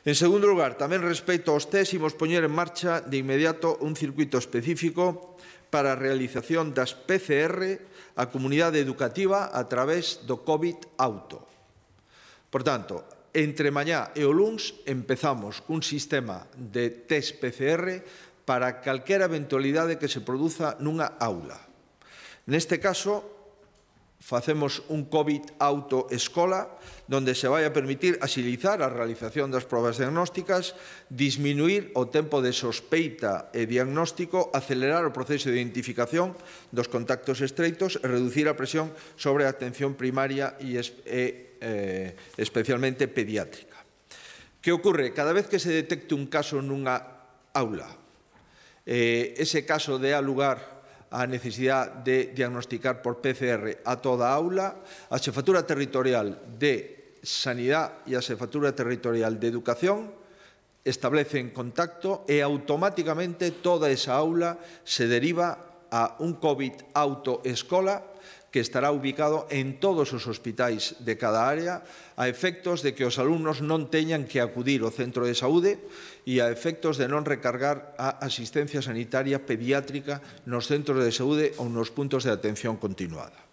En segundo lugar, tamén respecto aos test, imos poñer en marcha de inmediato un circuito específico para a realización das PCR á comunidade educativa a través do COVID Auto. Por tanto, entre mañá e o luns empezamos un sistema de test PCR para calquera eventualidade que se produza nunha aula. Neste caso, facemos un COVID autoescola donde se vai a permitir asilizar a realización das probas diagnósticas, disminuir o tempo de sospeita e diagnóstico, acelerar o proceso de identificación dos contactos estreitos e reducir a presión sobre a atención primaria e, eh, especialmente pediátrica. Que ocorre? Cada vez que se detecte un caso nunha aula, eh, ese caso a lugar a a necesidade de diagnosticar por PCR a toda a aula, a Xefatura Territorial de Sanidade e a Xefatura Territorial de Educación establecen contacto e automáticamente toda esa aula se deriva a un COVID autoescola que estará ubicado en todos os hospitais de cada área a efectos de que os alumnos non teñan que acudir ao centro de saúde e a efectos de non recargar a asistencia sanitaria pediátrica nos centros de saúde ou nos puntos de atención continuada.